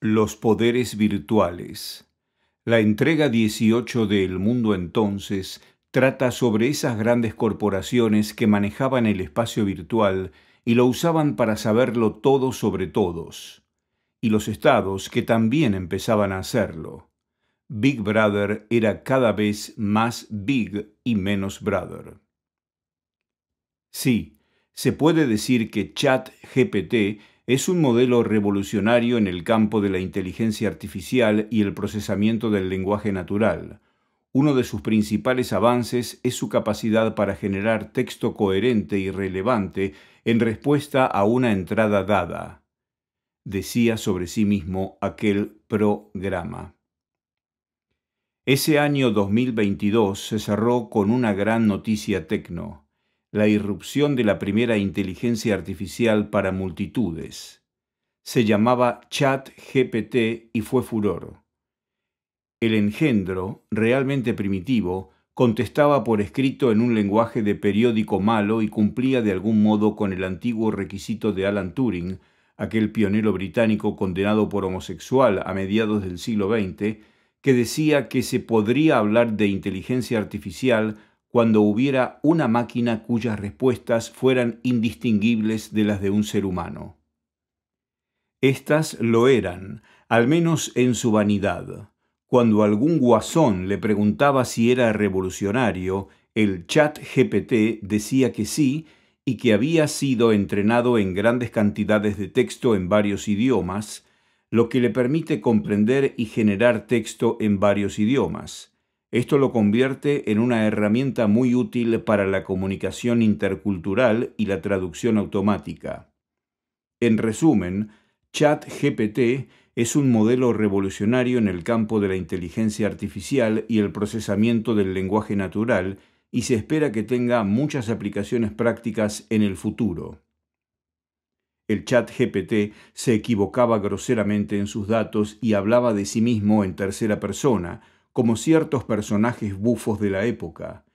Los poderes virtuales. La entrega 18 de El Mundo entonces trata sobre esas grandes corporaciones que manejaban el espacio virtual y lo usaban para saberlo todo sobre todos, y los estados que también empezaban a hacerlo. Big Brother era cada vez más Big y menos Brother. Sí, se puede decir que GPT es un modelo revolucionario en el campo de la inteligencia artificial y el procesamiento del lenguaje natural. Uno de sus principales avances es su capacidad para generar texto coherente y relevante en respuesta a una entrada dada, decía sobre sí mismo aquel programa. Ese año 2022 se cerró con una gran noticia tecno la irrupción de la primera inteligencia artificial para multitudes. Se llamaba CHAT-GPT y fue furor. El engendro, realmente primitivo, contestaba por escrito en un lenguaje de periódico malo y cumplía de algún modo con el antiguo requisito de Alan Turing, aquel pionero británico condenado por homosexual a mediados del siglo XX, que decía que se podría hablar de inteligencia artificial cuando hubiera una máquina cuyas respuestas fueran indistinguibles de las de un ser humano. Estas lo eran, al menos en su vanidad. Cuando algún guasón le preguntaba si era revolucionario, el chat GPT decía que sí y que había sido entrenado en grandes cantidades de texto en varios idiomas, lo que le permite comprender y generar texto en varios idiomas. Esto lo convierte en una herramienta muy útil para la comunicación intercultural y la traducción automática. En resumen, ChatGPT es un modelo revolucionario en el campo de la inteligencia artificial y el procesamiento del lenguaje natural y se espera que tenga muchas aplicaciones prácticas en el futuro. El chat GPT se equivocaba groseramente en sus datos y hablaba de sí mismo en tercera persona, como ciertos personajes bufos de la época,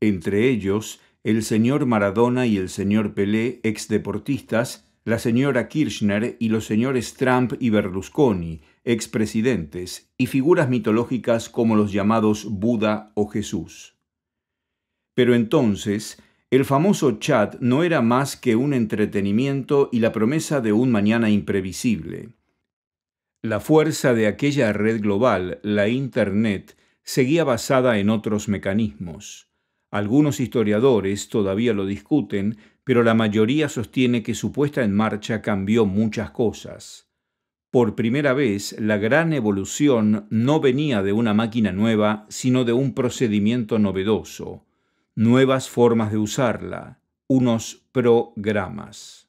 entre ellos el señor Maradona y el señor Pelé, ex-deportistas, la señora Kirchner y los señores Trump y Berlusconi, ex-presidentes, y figuras mitológicas como los llamados Buda o Jesús. Pero entonces, el famoso chat no era más que un entretenimiento y la promesa de un mañana imprevisible. La fuerza de aquella red global, la Internet, seguía basada en otros mecanismos. Algunos historiadores todavía lo discuten, pero la mayoría sostiene que su puesta en marcha cambió muchas cosas. Por primera vez, la gran evolución no venía de una máquina nueva, sino de un procedimiento novedoso, nuevas formas de usarla, unos programas.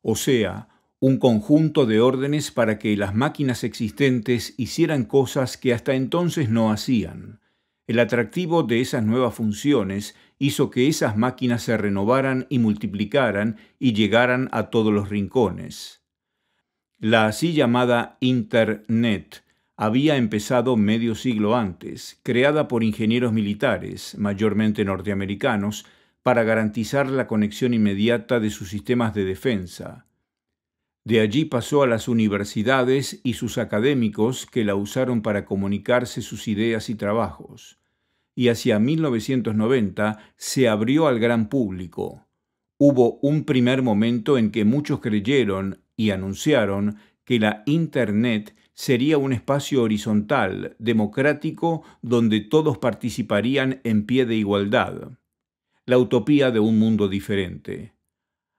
O sea, un conjunto de órdenes para que las máquinas existentes hicieran cosas que hasta entonces no hacían. El atractivo de esas nuevas funciones hizo que esas máquinas se renovaran y multiplicaran y llegaran a todos los rincones. La así llamada Internet había empezado medio siglo antes, creada por ingenieros militares, mayormente norteamericanos, para garantizar la conexión inmediata de sus sistemas de defensa. De allí pasó a las universidades y sus académicos que la usaron para comunicarse sus ideas y trabajos. Y hacia 1990 se abrió al gran público. Hubo un primer momento en que muchos creyeron y anunciaron que la Internet sería un espacio horizontal, democrático, donde todos participarían en pie de igualdad. La utopía de un mundo diferente.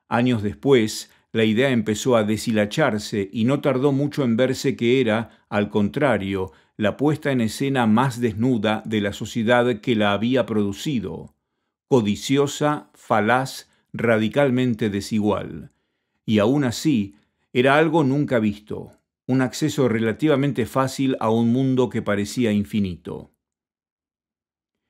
Años después, la idea empezó a deshilacharse y no tardó mucho en verse que era, al contrario, la puesta en escena más desnuda de la sociedad que la había producido, codiciosa, falaz, radicalmente desigual. Y aún así, era algo nunca visto, un acceso relativamente fácil a un mundo que parecía infinito.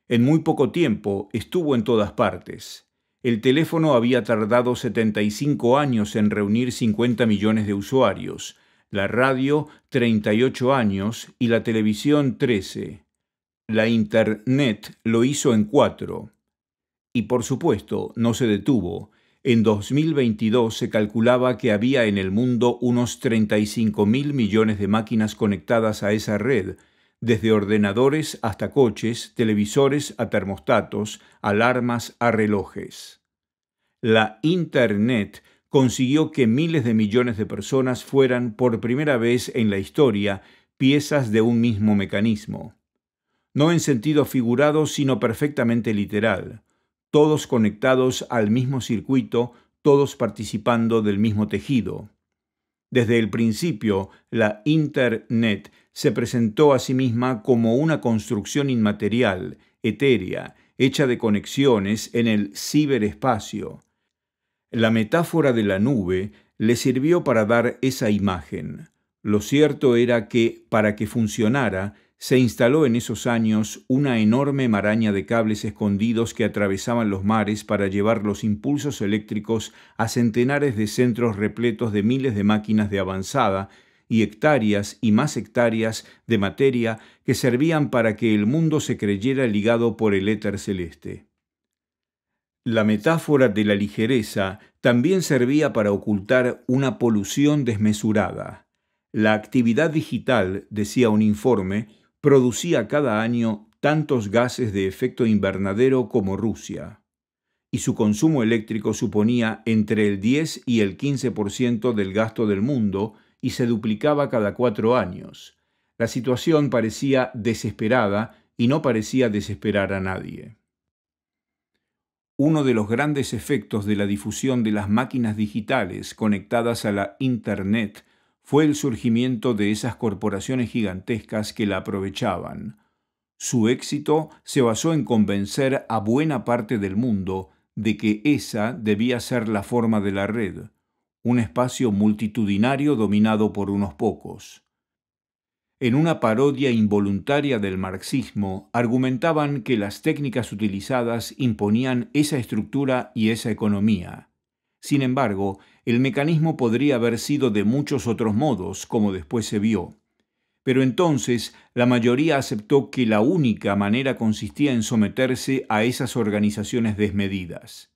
En muy poco tiempo estuvo en todas partes, el teléfono había tardado 75 años en reunir 50 millones de usuarios, la radio 38 años y la televisión 13. La Internet lo hizo en cuatro. Y por supuesto, no se detuvo. En 2022 se calculaba que había en el mundo unos 35 mil millones de máquinas conectadas a esa red, desde ordenadores hasta coches, televisores a termostatos, alarmas a relojes. La Internet consiguió que miles de millones de personas fueran por primera vez en la historia piezas de un mismo mecanismo. No en sentido figurado, sino perfectamente literal, todos conectados al mismo circuito, todos participando del mismo tejido. Desde el principio, la Internet se presentó a sí misma como una construcción inmaterial, etérea, hecha de conexiones en el ciberespacio. La metáfora de la nube le sirvió para dar esa imagen. Lo cierto era que, para que funcionara, se instaló en esos años una enorme maraña de cables escondidos que atravesaban los mares para llevar los impulsos eléctricos a centenares de centros repletos de miles de máquinas de avanzada y hectáreas y más hectáreas de materia que servían para que el mundo se creyera ligado por el éter celeste. La metáfora de la ligereza también servía para ocultar una polución desmesurada. La actividad digital, decía un informe, producía cada año tantos gases de efecto invernadero como Rusia, y su consumo eléctrico suponía entre el 10 y el 15% del gasto del mundo, y se duplicaba cada cuatro años. La situación parecía desesperada y no parecía desesperar a nadie. Uno de los grandes efectos de la difusión de las máquinas digitales conectadas a la Internet fue el surgimiento de esas corporaciones gigantescas que la aprovechaban. Su éxito se basó en convencer a buena parte del mundo de que esa debía ser la forma de la red, un espacio multitudinario dominado por unos pocos. En una parodia involuntaria del marxismo, argumentaban que las técnicas utilizadas imponían esa estructura y esa economía. Sin embargo, el mecanismo podría haber sido de muchos otros modos, como después se vio. Pero entonces la mayoría aceptó que la única manera consistía en someterse a esas organizaciones desmedidas.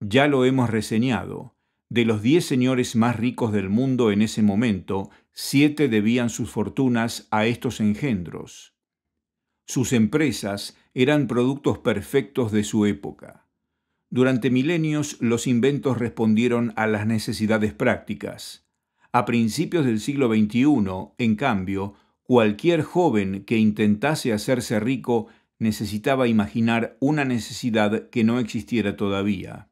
Ya lo hemos reseñado. De los diez señores más ricos del mundo en ese momento, siete debían sus fortunas a estos engendros. Sus empresas eran productos perfectos de su época. Durante milenios los inventos respondieron a las necesidades prácticas. A principios del siglo XXI, en cambio, cualquier joven que intentase hacerse rico necesitaba imaginar una necesidad que no existiera todavía.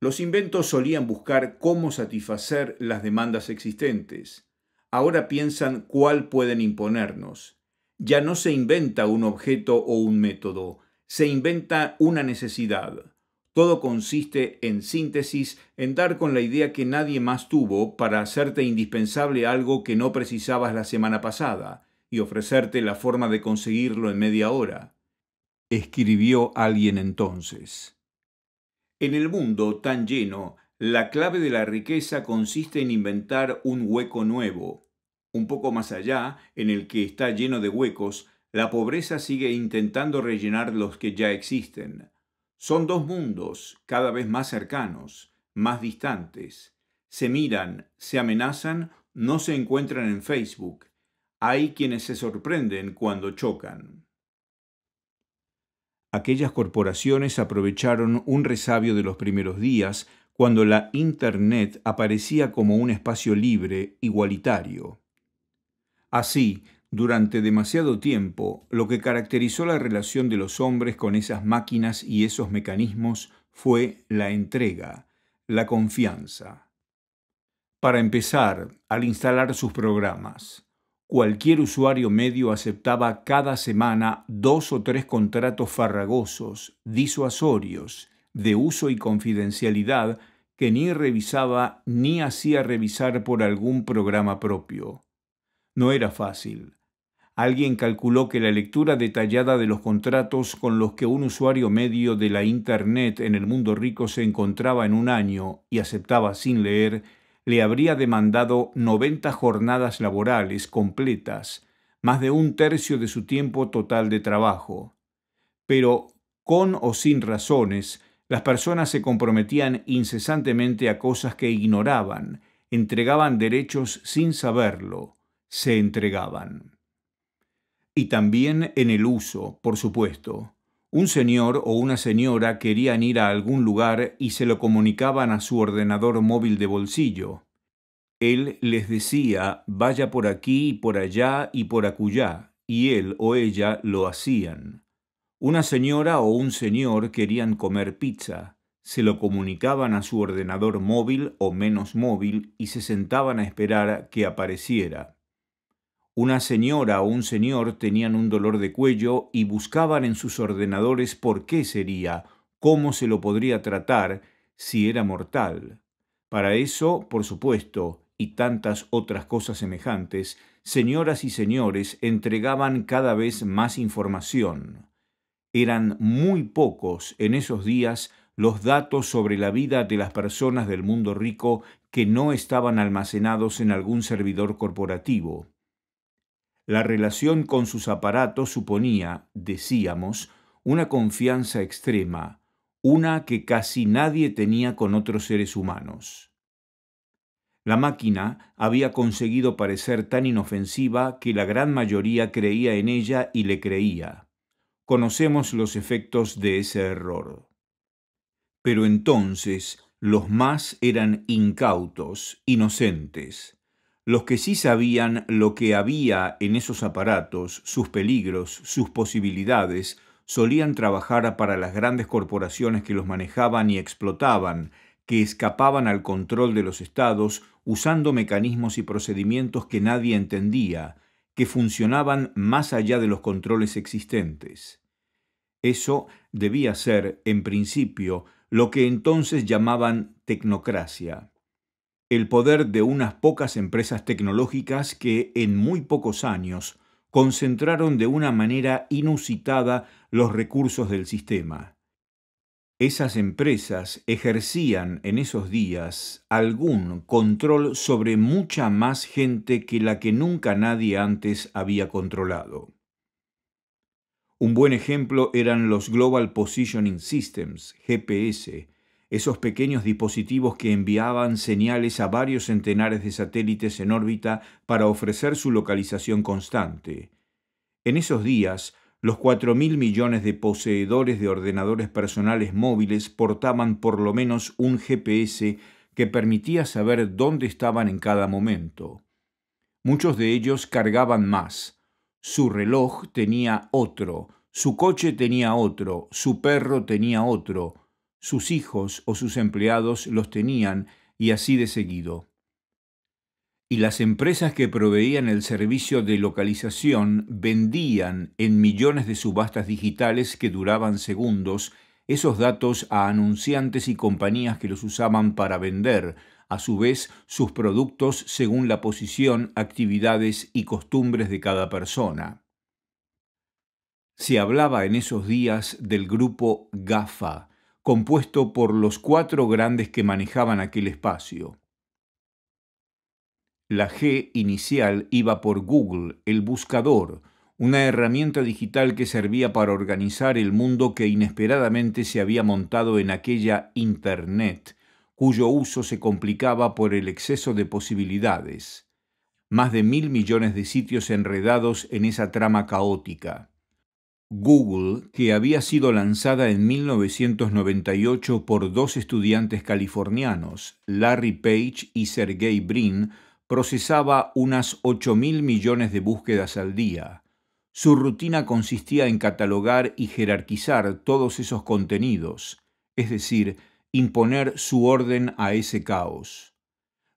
Los inventos solían buscar cómo satisfacer las demandas existentes. Ahora piensan cuál pueden imponernos. Ya no se inventa un objeto o un método, se inventa una necesidad. Todo consiste, en síntesis, en dar con la idea que nadie más tuvo para hacerte indispensable algo que no precisabas la semana pasada y ofrecerte la forma de conseguirlo en media hora. Escribió alguien entonces. En el mundo tan lleno, la clave de la riqueza consiste en inventar un hueco nuevo. Un poco más allá, en el que está lleno de huecos, la pobreza sigue intentando rellenar los que ya existen. Son dos mundos cada vez más cercanos, más distantes. Se miran, se amenazan, no se encuentran en Facebook. Hay quienes se sorprenden cuando chocan aquellas corporaciones aprovecharon un resabio de los primeros días cuando la Internet aparecía como un espacio libre, igualitario. Así, durante demasiado tiempo, lo que caracterizó la relación de los hombres con esas máquinas y esos mecanismos fue la entrega, la confianza. Para empezar, al instalar sus programas, cualquier usuario medio aceptaba cada semana dos o tres contratos farragosos, disuasorios, de uso y confidencialidad que ni revisaba ni hacía revisar por algún programa propio. No era fácil. Alguien calculó que la lectura detallada de los contratos con los que un usuario medio de la Internet en el mundo rico se encontraba en un año y aceptaba sin leer le habría demandado 90 jornadas laborales completas, más de un tercio de su tiempo total de trabajo. Pero, con o sin razones, las personas se comprometían incesantemente a cosas que ignoraban, entregaban derechos sin saberlo, se entregaban. Y también en el uso, por supuesto. Un señor o una señora querían ir a algún lugar y se lo comunicaban a su ordenador móvil de bolsillo. Él les decía, vaya por aquí y por allá y por acullá, y él o ella lo hacían. Una señora o un señor querían comer pizza. Se lo comunicaban a su ordenador móvil o menos móvil y se sentaban a esperar que apareciera. Una señora o un señor tenían un dolor de cuello y buscaban en sus ordenadores por qué sería, cómo se lo podría tratar si era mortal. Para eso, por supuesto, y tantas otras cosas semejantes, señoras y señores entregaban cada vez más información. Eran muy pocos en esos días los datos sobre la vida de las personas del mundo rico que no estaban almacenados en algún servidor corporativo. La relación con sus aparatos suponía, decíamos, una confianza extrema, una que casi nadie tenía con otros seres humanos. La máquina había conseguido parecer tan inofensiva que la gran mayoría creía en ella y le creía. Conocemos los efectos de ese error. Pero entonces los más eran incautos, inocentes, los que sí sabían lo que había en esos aparatos, sus peligros, sus posibilidades, solían trabajar para las grandes corporaciones que los manejaban y explotaban, que escapaban al control de los estados usando mecanismos y procedimientos que nadie entendía, que funcionaban más allá de los controles existentes. Eso debía ser, en principio, lo que entonces llamaban tecnocracia el poder de unas pocas empresas tecnológicas que en muy pocos años concentraron de una manera inusitada los recursos del sistema. Esas empresas ejercían en esos días algún control sobre mucha más gente que la que nunca nadie antes había controlado. Un buen ejemplo eran los Global Positioning Systems, GPS, esos pequeños dispositivos que enviaban señales a varios centenares de satélites en órbita para ofrecer su localización constante. En esos días, los 4.000 millones de poseedores de ordenadores personales móviles portaban por lo menos un GPS que permitía saber dónde estaban en cada momento. Muchos de ellos cargaban más. Su reloj tenía otro, su coche tenía otro, su perro tenía otro, sus hijos o sus empleados los tenían y así de seguido. Y las empresas que proveían el servicio de localización vendían en millones de subastas digitales que duraban segundos esos datos a anunciantes y compañías que los usaban para vender, a su vez, sus productos según la posición, actividades y costumbres de cada persona. Se hablaba en esos días del grupo GAFA, compuesto por los cuatro grandes que manejaban aquel espacio. La G inicial iba por Google, el buscador, una herramienta digital que servía para organizar el mundo que inesperadamente se había montado en aquella Internet, cuyo uso se complicaba por el exceso de posibilidades. Más de mil millones de sitios enredados en esa trama caótica. Google, que había sido lanzada en 1998 por dos estudiantes californianos, Larry Page y Sergey Brin, procesaba unas 8.000 millones de búsquedas al día. Su rutina consistía en catalogar y jerarquizar todos esos contenidos, es decir, imponer su orden a ese caos.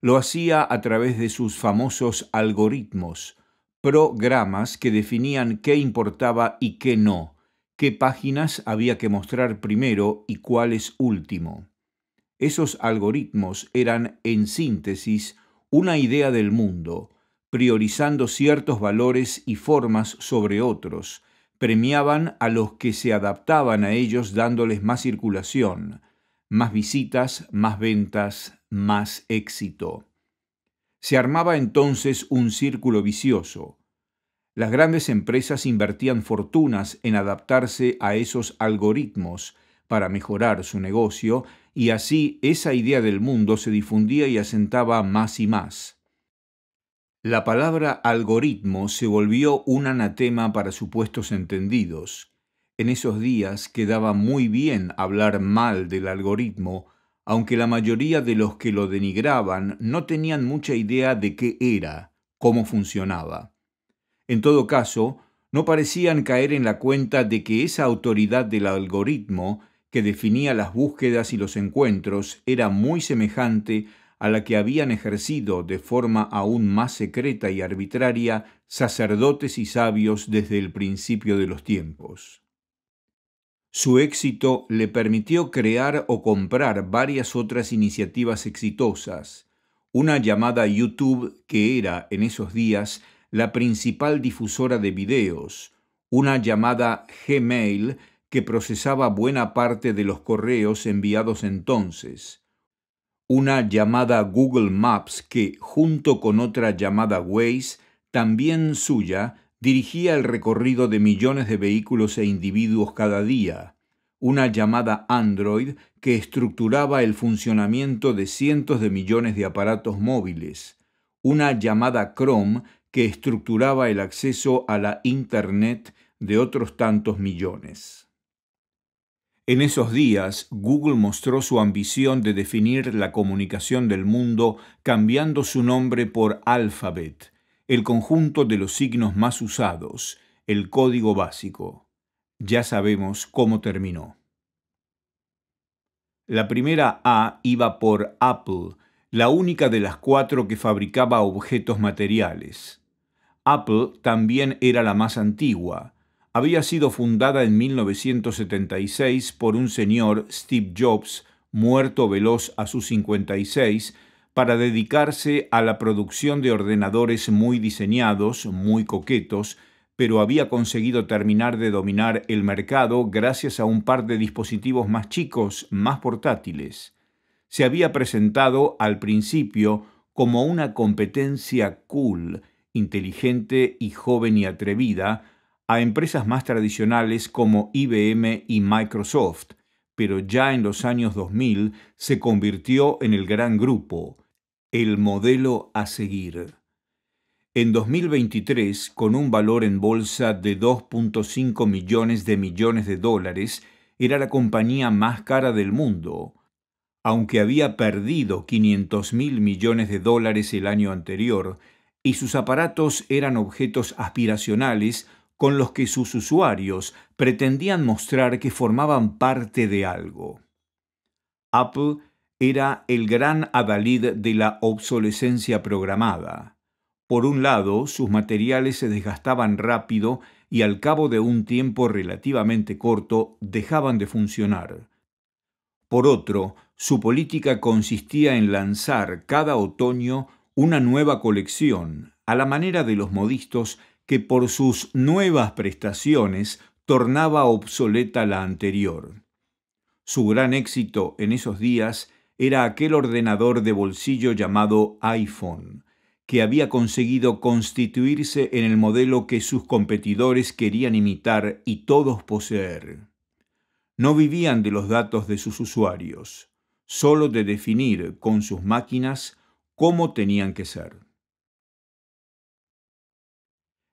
Lo hacía a través de sus famosos algoritmos, programas que definían qué importaba y qué no, qué páginas había que mostrar primero y cuáles último. Esos algoritmos eran, en síntesis, una idea del mundo, priorizando ciertos valores y formas sobre otros, premiaban a los que se adaptaban a ellos dándoles más circulación, más visitas, más ventas, más éxito. Se armaba entonces un círculo vicioso. Las grandes empresas invertían fortunas en adaptarse a esos algoritmos para mejorar su negocio y así esa idea del mundo se difundía y asentaba más y más. La palabra algoritmo se volvió un anatema para supuestos entendidos. En esos días quedaba muy bien hablar mal del algoritmo aunque la mayoría de los que lo denigraban no tenían mucha idea de qué era, cómo funcionaba. En todo caso, no parecían caer en la cuenta de que esa autoridad del algoritmo que definía las búsquedas y los encuentros era muy semejante a la que habían ejercido de forma aún más secreta y arbitraria sacerdotes y sabios desde el principio de los tiempos. Su éxito le permitió crear o comprar varias otras iniciativas exitosas, una llamada YouTube que era en esos días la principal difusora de videos, una llamada Gmail que procesaba buena parte de los correos enviados entonces, una llamada Google Maps que, junto con otra llamada Waze, también suya, dirigía el recorrido de millones de vehículos e individuos cada día, una llamada Android que estructuraba el funcionamiento de cientos de millones de aparatos móviles, una llamada Chrome que estructuraba el acceso a la Internet de otros tantos millones. En esos días, Google mostró su ambición de definir la comunicación del mundo cambiando su nombre por Alphabet, el conjunto de los signos más usados, el código básico. Ya sabemos cómo terminó. La primera A iba por Apple, la única de las cuatro que fabricaba objetos materiales. Apple también era la más antigua. Había sido fundada en 1976 por un señor, Steve Jobs, muerto veloz a sus 56, para dedicarse a la producción de ordenadores muy diseñados, muy coquetos, pero había conseguido terminar de dominar el mercado gracias a un par de dispositivos más chicos, más portátiles. Se había presentado al principio como una competencia cool, inteligente y joven y atrevida, a empresas más tradicionales como IBM y Microsoft, pero ya en los años 2000 se convirtió en el gran grupo, el modelo a seguir. En 2023, con un valor en bolsa de 2.5 millones de millones de dólares, era la compañía más cara del mundo, aunque había perdido 500 mil millones de dólares el año anterior, y sus aparatos eran objetos aspiracionales con los que sus usuarios pretendían mostrar que formaban parte de algo. Apple era el gran adalid de la obsolescencia programada. Por un lado, sus materiales se desgastaban rápido y al cabo de un tiempo relativamente corto dejaban de funcionar. Por otro, su política consistía en lanzar cada otoño una nueva colección, a la manera de los modistos que por sus nuevas prestaciones tornaba obsoleta la anterior. Su gran éxito en esos días era aquel ordenador de bolsillo llamado iPhone, que había conseguido constituirse en el modelo que sus competidores querían imitar y todos poseer. No vivían de los datos de sus usuarios, solo de definir con sus máquinas cómo tenían que ser.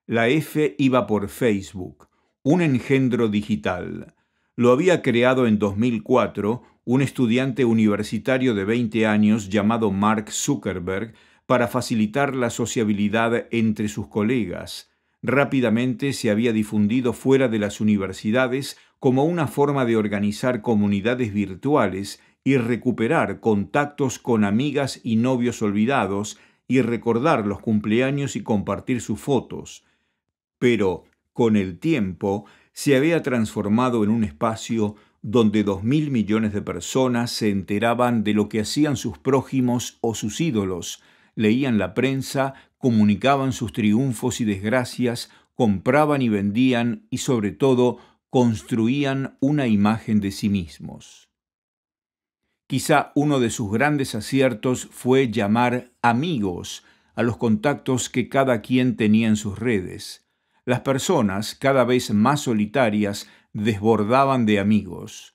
La F iba por Facebook, un engendro digital. Lo había creado en 2004 un estudiante universitario de 20 años llamado Mark Zuckerberg para facilitar la sociabilidad entre sus colegas. Rápidamente se había difundido fuera de las universidades como una forma de organizar comunidades virtuales y recuperar contactos con amigas y novios olvidados y recordar los cumpleaños y compartir sus fotos. Pero, con el tiempo, se había transformado en un espacio donde dos mil millones de personas se enteraban de lo que hacían sus prójimos o sus ídolos, leían la prensa, comunicaban sus triunfos y desgracias, compraban y vendían y sobre todo construían una imagen de sí mismos. Quizá uno de sus grandes aciertos fue llamar amigos a los contactos que cada quien tenía en sus redes. Las personas, cada vez más solitarias, desbordaban de amigos.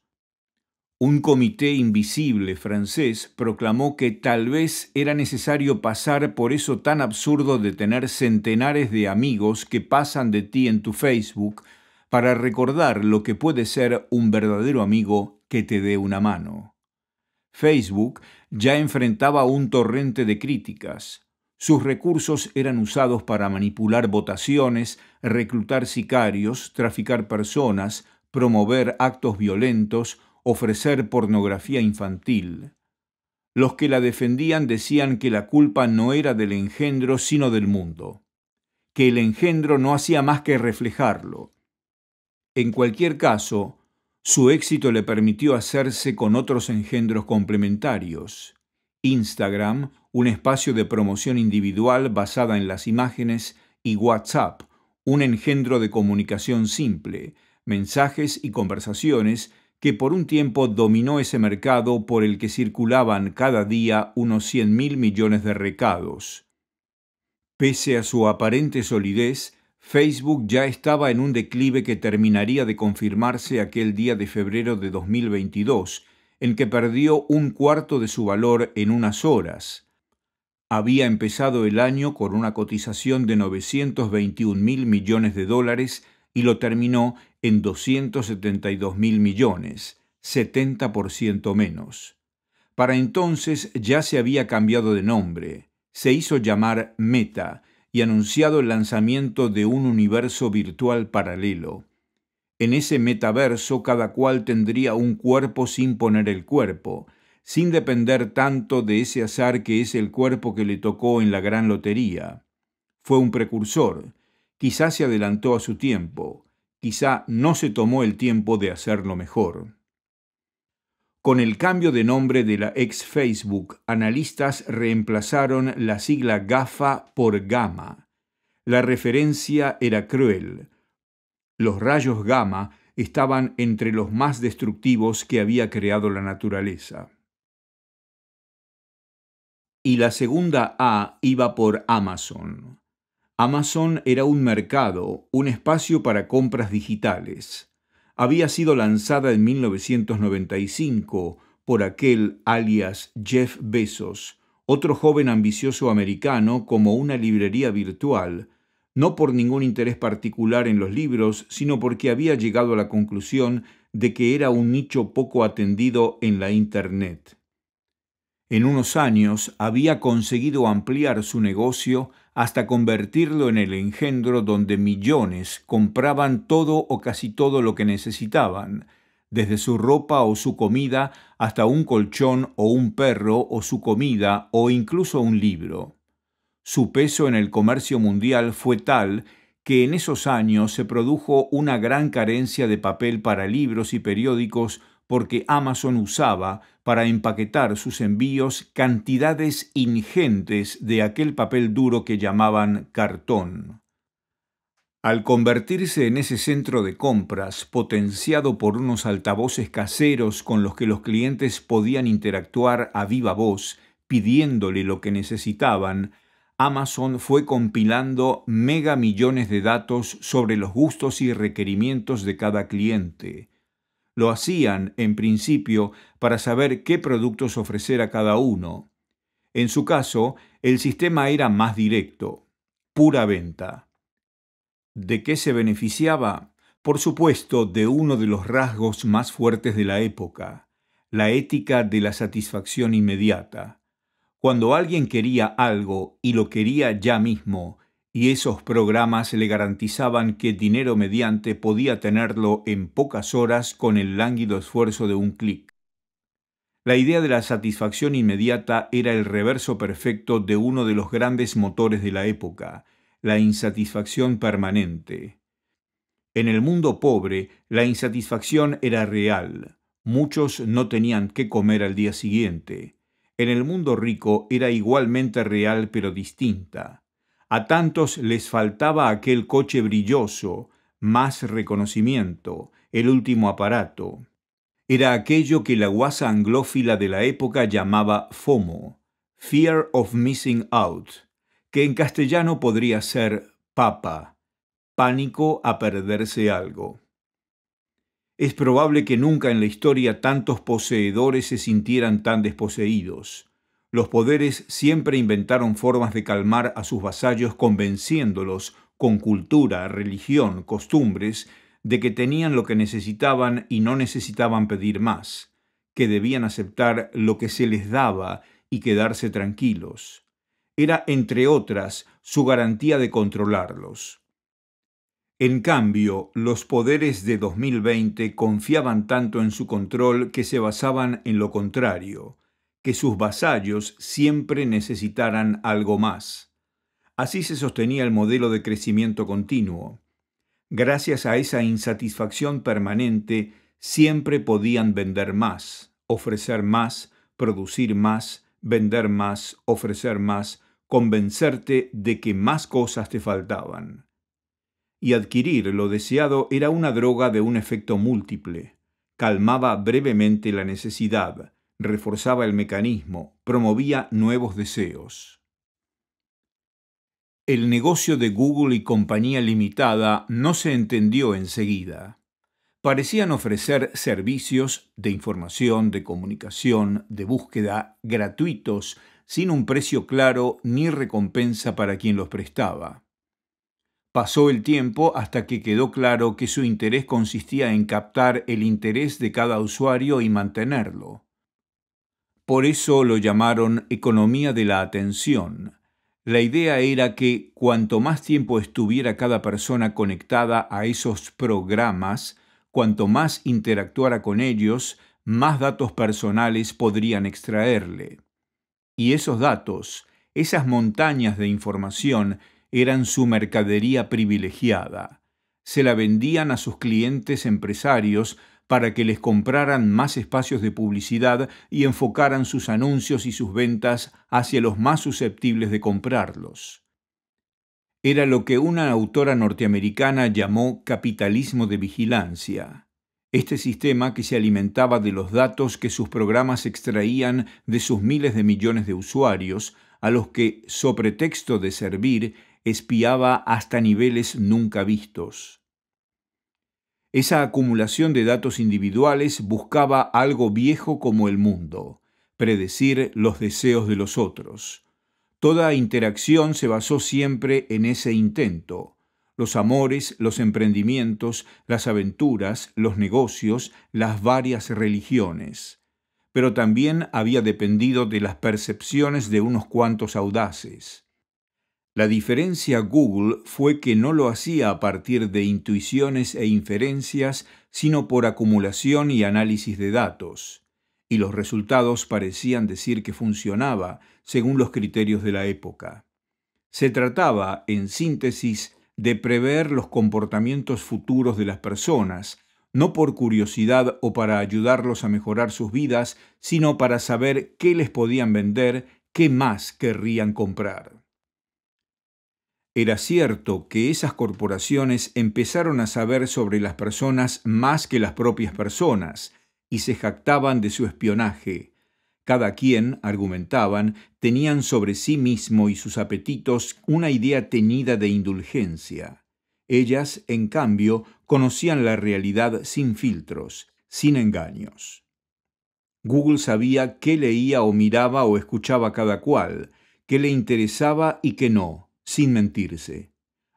Un comité invisible francés proclamó que tal vez era necesario pasar por eso tan absurdo de tener centenares de amigos que pasan de ti en tu Facebook para recordar lo que puede ser un verdadero amigo que te dé una mano. Facebook ya enfrentaba un torrente de críticas. Sus recursos eran usados para manipular votaciones, reclutar sicarios, traficar personas, promover actos violentos, ofrecer pornografía infantil. Los que la defendían decían que la culpa no era del engendro sino del mundo, que el engendro no hacía más que reflejarlo. En cualquier caso, su éxito le permitió hacerse con otros engendros complementarios. Instagram, un espacio de promoción individual basada en las imágenes, y WhatsApp, un engendro de comunicación simple, mensajes y conversaciones que por un tiempo dominó ese mercado por el que circulaban cada día unos cien mil millones de recados. Pese a su aparente solidez, Facebook ya estaba en un declive que terminaría de confirmarse aquel día de febrero de 2022, en que perdió un cuarto de su valor en unas horas había empezado el año con una cotización de 921 mil millones de dólares y lo terminó en 272 mil millones, 70% menos. Para entonces ya se había cambiado de nombre, se hizo llamar Meta y anunciado el lanzamiento de un universo virtual paralelo. En ese metaverso cada cual tendría un cuerpo sin poner el cuerpo, sin depender tanto de ese azar que es el cuerpo que le tocó en la gran lotería. Fue un precursor, quizá se adelantó a su tiempo, quizá no se tomó el tiempo de hacerlo mejor. Con el cambio de nombre de la ex Facebook, analistas reemplazaron la sigla GAFA por GAMA. La referencia era cruel. Los rayos gamma estaban entre los más destructivos que había creado la naturaleza y la segunda A iba por Amazon. Amazon era un mercado, un espacio para compras digitales. Había sido lanzada en 1995 por aquel alias Jeff Bezos, otro joven ambicioso americano como una librería virtual, no por ningún interés particular en los libros, sino porque había llegado a la conclusión de que era un nicho poco atendido en la Internet. En unos años había conseguido ampliar su negocio hasta convertirlo en el engendro donde millones compraban todo o casi todo lo que necesitaban, desde su ropa o su comida hasta un colchón o un perro o su comida o incluso un libro. Su peso en el comercio mundial fue tal que en esos años se produjo una gran carencia de papel para libros y periódicos porque Amazon usaba para empaquetar sus envíos cantidades ingentes de aquel papel duro que llamaban cartón. Al convertirse en ese centro de compras, potenciado por unos altavoces caseros con los que los clientes podían interactuar a viva voz, pidiéndole lo que necesitaban, Amazon fue compilando mega millones de datos sobre los gustos y requerimientos de cada cliente. Lo hacían, en principio, para saber qué productos ofrecer a cada uno. En su caso, el sistema era más directo, pura venta. ¿De qué se beneficiaba? Por supuesto, de uno de los rasgos más fuertes de la época, la ética de la satisfacción inmediata. Cuando alguien quería algo y lo quería ya mismo, y esos programas le garantizaban que dinero mediante podía tenerlo en pocas horas con el lánguido esfuerzo de un clic. La idea de la satisfacción inmediata era el reverso perfecto de uno de los grandes motores de la época, la insatisfacción permanente. En el mundo pobre, la insatisfacción era real. Muchos no tenían qué comer al día siguiente. En el mundo rico era igualmente real pero distinta a tantos les faltaba aquel coche brilloso, más reconocimiento, el último aparato. Era aquello que la guasa anglófila de la época llamaba FOMO, Fear of Missing Out, que en castellano podría ser papa, pánico a perderse algo. Es probable que nunca en la historia tantos poseedores se sintieran tan desposeídos los poderes siempre inventaron formas de calmar a sus vasallos convenciéndolos, con cultura, religión, costumbres, de que tenían lo que necesitaban y no necesitaban pedir más, que debían aceptar lo que se les daba y quedarse tranquilos. Era, entre otras, su garantía de controlarlos. En cambio, los poderes de 2020 confiaban tanto en su control que se basaban en lo contrario, que sus vasallos siempre necesitaran algo más. Así se sostenía el modelo de crecimiento continuo. Gracias a esa insatisfacción permanente, siempre podían vender más, ofrecer más, producir más, vender más, ofrecer más, convencerte de que más cosas te faltaban. Y adquirir lo deseado era una droga de un efecto múltiple. Calmaba brevemente la necesidad, reforzaba el mecanismo, promovía nuevos deseos. El negocio de Google y compañía limitada no se entendió enseguida. Parecían ofrecer servicios de información, de comunicación, de búsqueda gratuitos, sin un precio claro ni recompensa para quien los prestaba. Pasó el tiempo hasta que quedó claro que su interés consistía en captar el interés de cada usuario y mantenerlo. Por eso lo llamaron economía de la atención. La idea era que cuanto más tiempo estuviera cada persona conectada a esos programas, cuanto más interactuara con ellos, más datos personales podrían extraerle. Y esos datos, esas montañas de información, eran su mercadería privilegiada. Se la vendían a sus clientes empresarios para que les compraran más espacios de publicidad y enfocaran sus anuncios y sus ventas hacia los más susceptibles de comprarlos. Era lo que una autora norteamericana llamó capitalismo de vigilancia, este sistema que se alimentaba de los datos que sus programas extraían de sus miles de millones de usuarios, a los que, so pretexto de servir, espiaba hasta niveles nunca vistos. Esa acumulación de datos individuales buscaba algo viejo como el mundo, predecir los deseos de los otros. Toda interacción se basó siempre en ese intento. Los amores, los emprendimientos, las aventuras, los negocios, las varias religiones. Pero también había dependido de las percepciones de unos cuantos audaces. La diferencia Google fue que no lo hacía a partir de intuiciones e inferencias, sino por acumulación y análisis de datos. Y los resultados parecían decir que funcionaba, según los criterios de la época. Se trataba, en síntesis, de prever los comportamientos futuros de las personas, no por curiosidad o para ayudarlos a mejorar sus vidas, sino para saber qué les podían vender, qué más querrían comprar. Era cierto que esas corporaciones empezaron a saber sobre las personas más que las propias personas, y se jactaban de su espionaje. Cada quien, argumentaban, tenían sobre sí mismo y sus apetitos una idea teñida de indulgencia. Ellas, en cambio, conocían la realidad sin filtros, sin engaños. Google sabía qué leía o miraba o escuchaba cada cual, qué le interesaba y qué no sin mentirse.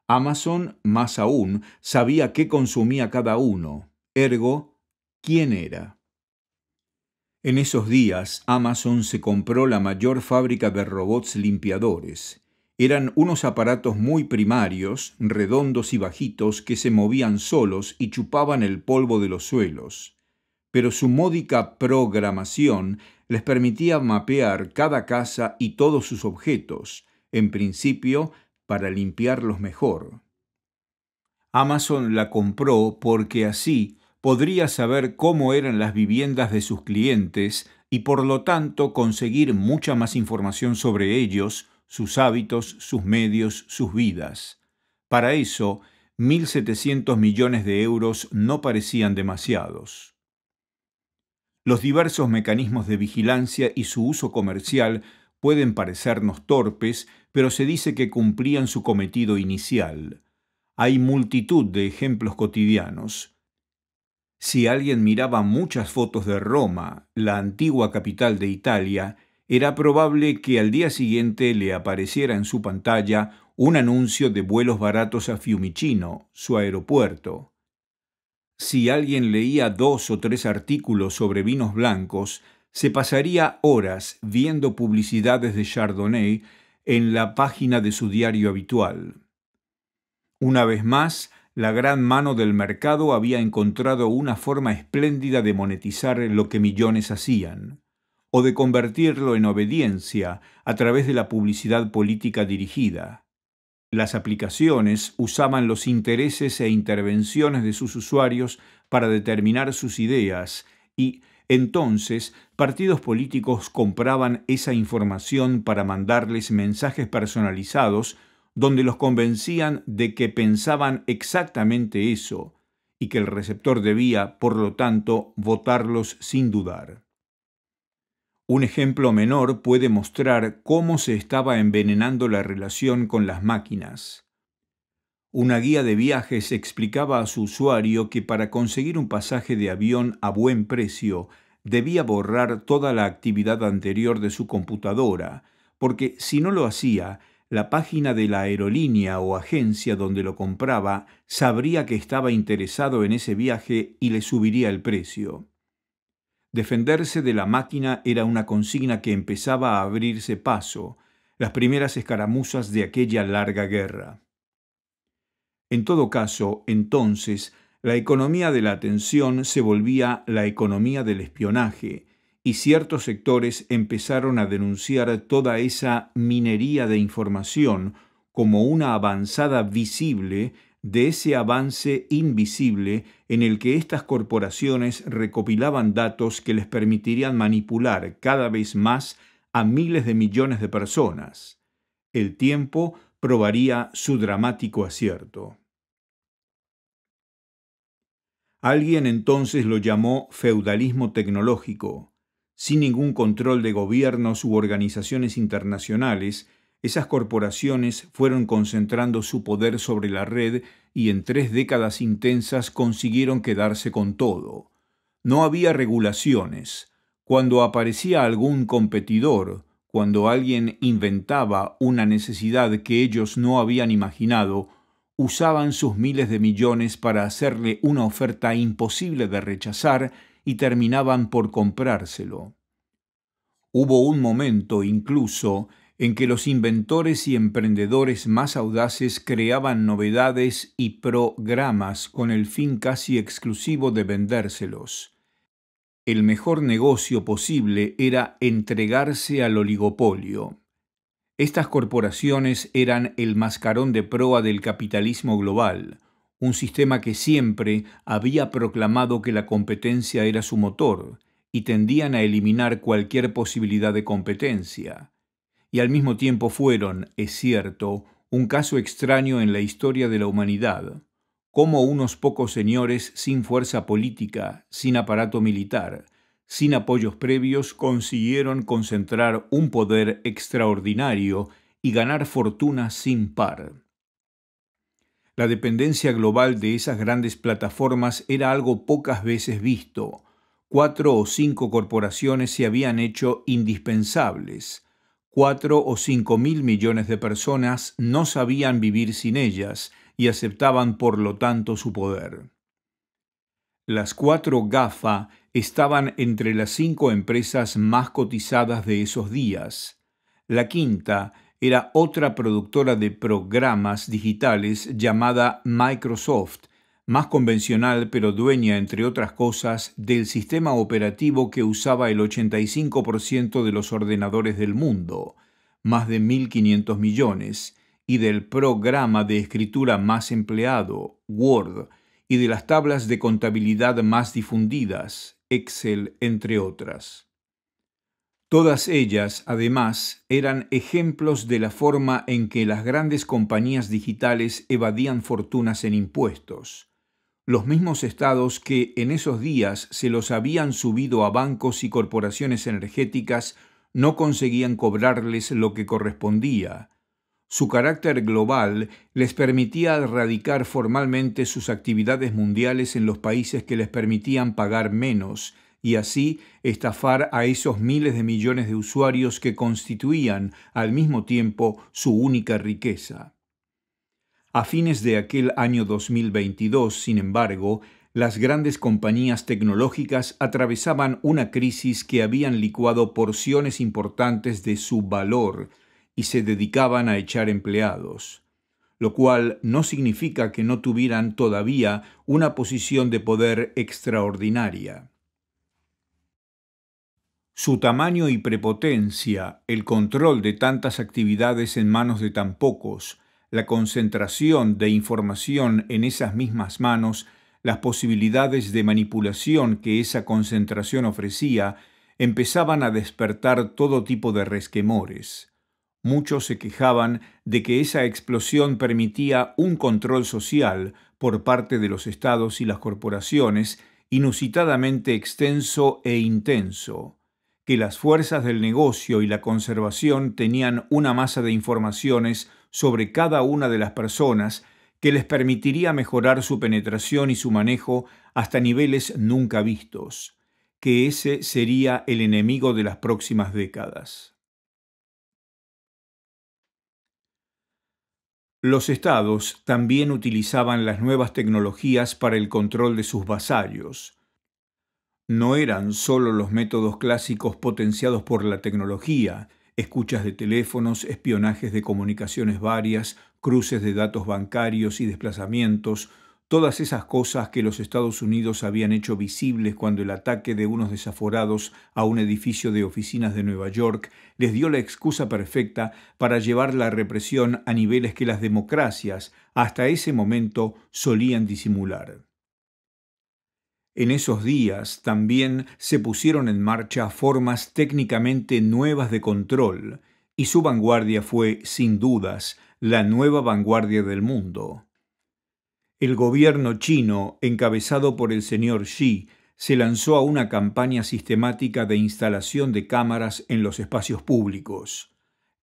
Amazon, más aún, sabía qué consumía cada uno, ergo, quién era. En esos días, Amazon se compró la mayor fábrica de robots limpiadores. Eran unos aparatos muy primarios, redondos y bajitos, que se movían solos y chupaban el polvo de los suelos pero su módica programación les permitía mapear cada casa y todos sus objetos, en principio para limpiarlos mejor. Amazon la compró porque así podría saber cómo eran las viviendas de sus clientes y por lo tanto conseguir mucha más información sobre ellos, sus hábitos, sus medios, sus vidas. Para eso, 1.700 millones de euros no parecían demasiados. Los diversos mecanismos de vigilancia y su uso comercial pueden parecernos torpes pero se dice que cumplían su cometido inicial. Hay multitud de ejemplos cotidianos. Si alguien miraba muchas fotos de Roma, la antigua capital de Italia, era probable que al día siguiente le apareciera en su pantalla un anuncio de vuelos baratos a Fiumicino, su aeropuerto. Si alguien leía dos o tres artículos sobre vinos blancos, se pasaría horas viendo publicidades de Chardonnay en la página de su diario habitual. Una vez más, la gran mano del mercado había encontrado una forma espléndida de monetizar lo que millones hacían, o de convertirlo en obediencia a través de la publicidad política dirigida. Las aplicaciones usaban los intereses e intervenciones de sus usuarios para determinar sus ideas y entonces, partidos políticos compraban esa información para mandarles mensajes personalizados donde los convencían de que pensaban exactamente eso y que el receptor debía, por lo tanto, votarlos sin dudar. Un ejemplo menor puede mostrar cómo se estaba envenenando la relación con las máquinas. Una guía de viajes explicaba a su usuario que para conseguir un pasaje de avión a buen precio debía borrar toda la actividad anterior de su computadora, porque si no lo hacía, la página de la aerolínea o agencia donde lo compraba sabría que estaba interesado en ese viaje y le subiría el precio. Defenderse de la máquina era una consigna que empezaba a abrirse paso, las primeras escaramuzas de aquella larga guerra. En todo caso, entonces, la economía de la atención se volvía la economía del espionaje, y ciertos sectores empezaron a denunciar toda esa minería de información como una avanzada visible de ese avance invisible en el que estas corporaciones recopilaban datos que les permitirían manipular cada vez más a miles de millones de personas. El tiempo probaría su dramático acierto. Alguien entonces lo llamó feudalismo tecnológico. Sin ningún control de gobiernos u organizaciones internacionales, esas corporaciones fueron concentrando su poder sobre la red y en tres décadas intensas consiguieron quedarse con todo. No había regulaciones. Cuando aparecía algún competidor, cuando alguien inventaba una necesidad que ellos no habían imaginado, usaban sus miles de millones para hacerle una oferta imposible de rechazar y terminaban por comprárselo. Hubo un momento incluso en que los inventores y emprendedores más audaces creaban novedades y programas con el fin casi exclusivo de vendérselos el mejor negocio posible era entregarse al oligopolio. Estas corporaciones eran el mascarón de proa del capitalismo global, un sistema que siempre había proclamado que la competencia era su motor y tendían a eliminar cualquier posibilidad de competencia. Y al mismo tiempo fueron, es cierto, un caso extraño en la historia de la humanidad cómo unos pocos señores sin fuerza política, sin aparato militar, sin apoyos previos, consiguieron concentrar un poder extraordinario y ganar fortuna sin par. La dependencia global de esas grandes plataformas era algo pocas veces visto. Cuatro o cinco corporaciones se habían hecho indispensables. Cuatro o cinco mil millones de personas no sabían vivir sin ellas y aceptaban por lo tanto su poder. Las cuatro GAFA estaban entre las cinco empresas más cotizadas de esos días. La quinta era otra productora de programas digitales llamada Microsoft, más convencional pero dueña, entre otras cosas, del sistema operativo que usaba el 85% de los ordenadores del mundo, más de 1.500 millones, y del programa de escritura más empleado, Word, y de las tablas de contabilidad más difundidas, Excel, entre otras. Todas ellas, además, eran ejemplos de la forma en que las grandes compañías digitales evadían fortunas en impuestos. Los mismos estados que en esos días se los habían subido a bancos y corporaciones energéticas no conseguían cobrarles lo que correspondía, su carácter global les permitía radicar formalmente sus actividades mundiales en los países que les permitían pagar menos y así estafar a esos miles de millones de usuarios que constituían al mismo tiempo su única riqueza. A fines de aquel año 2022, sin embargo, las grandes compañías tecnológicas atravesaban una crisis que habían licuado porciones importantes de su valor, y se dedicaban a echar empleados, lo cual no significa que no tuvieran todavía una posición de poder extraordinaria. Su tamaño y prepotencia, el control de tantas actividades en manos de tan pocos, la concentración de información en esas mismas manos, las posibilidades de manipulación que esa concentración ofrecía, empezaban a despertar todo tipo de resquemores. Muchos se quejaban de que esa explosión permitía un control social por parte de los estados y las corporaciones inusitadamente extenso e intenso, que las fuerzas del negocio y la conservación tenían una masa de informaciones sobre cada una de las personas que les permitiría mejorar su penetración y su manejo hasta niveles nunca vistos, que ese sería el enemigo de las próximas décadas. Los estados también utilizaban las nuevas tecnologías para el control de sus vasallos. No eran solo los métodos clásicos potenciados por la tecnología, escuchas de teléfonos, espionajes de comunicaciones varias, cruces de datos bancarios y desplazamientos, Todas esas cosas que los Estados Unidos habían hecho visibles cuando el ataque de unos desaforados a un edificio de oficinas de Nueva York les dio la excusa perfecta para llevar la represión a niveles que las democracias hasta ese momento solían disimular. En esos días también se pusieron en marcha formas técnicamente nuevas de control, y su vanguardia fue, sin dudas, la nueva vanguardia del mundo el gobierno chino, encabezado por el señor Xi, se lanzó a una campaña sistemática de instalación de cámaras en los espacios públicos.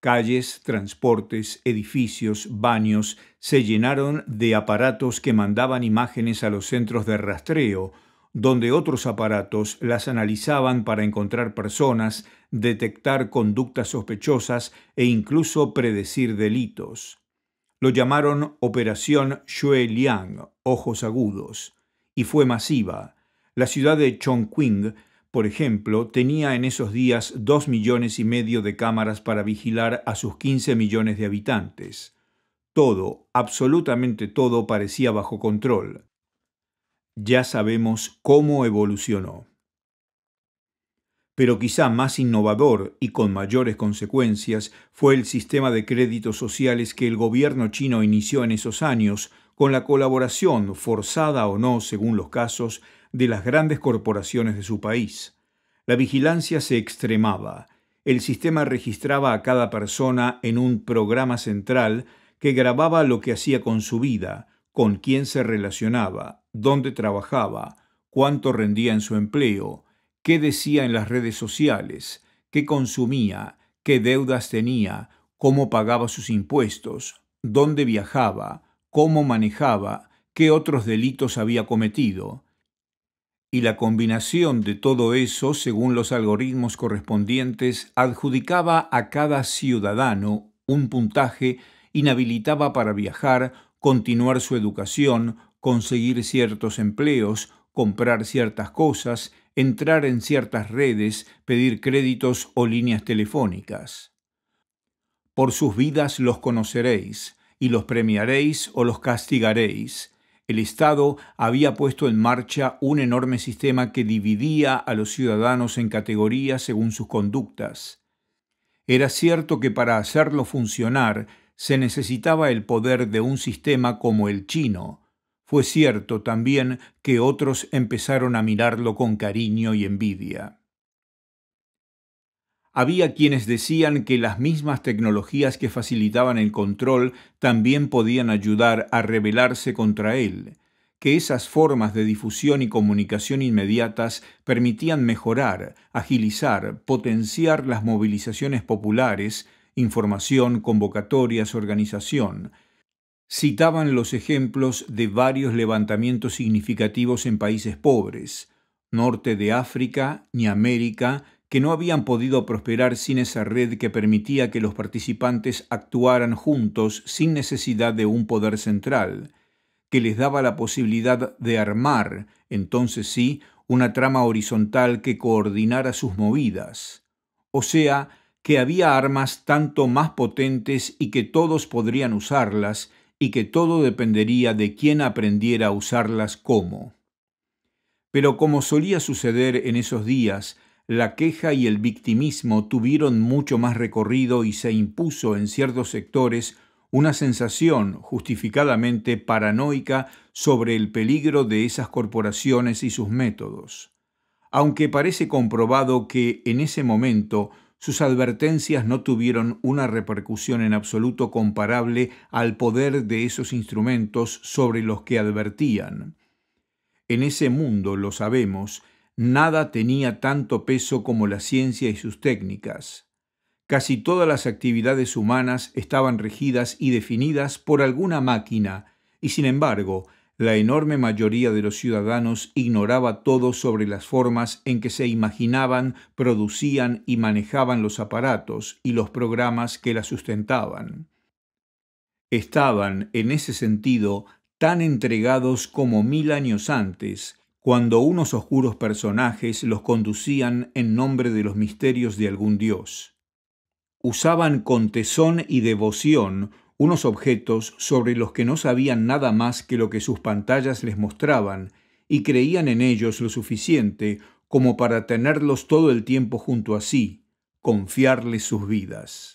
Calles, transportes, edificios, baños se llenaron de aparatos que mandaban imágenes a los centros de rastreo, donde otros aparatos las analizaban para encontrar personas, detectar conductas sospechosas e incluso predecir delitos lo llamaron Operación Xue Liang, Ojos Agudos, y fue masiva. La ciudad de Chongqing, por ejemplo, tenía en esos días dos millones y medio de cámaras para vigilar a sus 15 millones de habitantes. Todo, absolutamente todo, parecía bajo control. Ya sabemos cómo evolucionó pero quizá más innovador y con mayores consecuencias fue el sistema de créditos sociales que el gobierno chino inició en esos años, con la colaboración, forzada o no según los casos, de las grandes corporaciones de su país. La vigilancia se extremaba. El sistema registraba a cada persona en un programa central que grababa lo que hacía con su vida, con quién se relacionaba, dónde trabajaba, cuánto rendía en su empleo, qué decía en las redes sociales, qué consumía, qué deudas tenía, cómo pagaba sus impuestos, dónde viajaba, cómo manejaba, qué otros delitos había cometido. Y la combinación de todo eso, según los algoritmos correspondientes, adjudicaba a cada ciudadano un puntaje, inhabilitaba para viajar, continuar su educación, conseguir ciertos empleos, comprar ciertas cosas, entrar en ciertas redes, pedir créditos o líneas telefónicas. Por sus vidas los conoceréis, y los premiaréis o los castigaréis. El Estado había puesto en marcha un enorme sistema que dividía a los ciudadanos en categorías según sus conductas. Era cierto que para hacerlo funcionar se necesitaba el poder de un sistema como el chino, fue cierto también que otros empezaron a mirarlo con cariño y envidia. Había quienes decían que las mismas tecnologías que facilitaban el control también podían ayudar a rebelarse contra él, que esas formas de difusión y comunicación inmediatas permitían mejorar, agilizar, potenciar las movilizaciones populares, información, convocatorias, organización, citaban los ejemplos de varios levantamientos significativos en países pobres, norte de África ni América, que no habían podido prosperar sin esa red que permitía que los participantes actuaran juntos sin necesidad de un poder central, que les daba la posibilidad de armar, entonces sí, una trama horizontal que coordinara sus movidas. O sea, que había armas tanto más potentes y que todos podrían usarlas y que todo dependería de quién aprendiera a usarlas cómo. Pero como solía suceder en esos días, la queja y el victimismo tuvieron mucho más recorrido y se impuso en ciertos sectores una sensación justificadamente paranoica sobre el peligro de esas corporaciones y sus métodos. Aunque parece comprobado que en ese momento sus advertencias no tuvieron una repercusión en absoluto comparable al poder de esos instrumentos sobre los que advertían. En ese mundo, lo sabemos, nada tenía tanto peso como la ciencia y sus técnicas. Casi todas las actividades humanas estaban regidas y definidas por alguna máquina, y sin embargo, la enorme mayoría de los ciudadanos ignoraba todo sobre las formas en que se imaginaban, producían y manejaban los aparatos y los programas que la sustentaban. Estaban, en ese sentido, tan entregados como mil años antes, cuando unos oscuros personajes los conducían en nombre de los misterios de algún dios. Usaban con tesón y devoción unos objetos sobre los que no sabían nada más que lo que sus pantallas les mostraban, y creían en ellos lo suficiente como para tenerlos todo el tiempo junto a sí, confiarles sus vidas.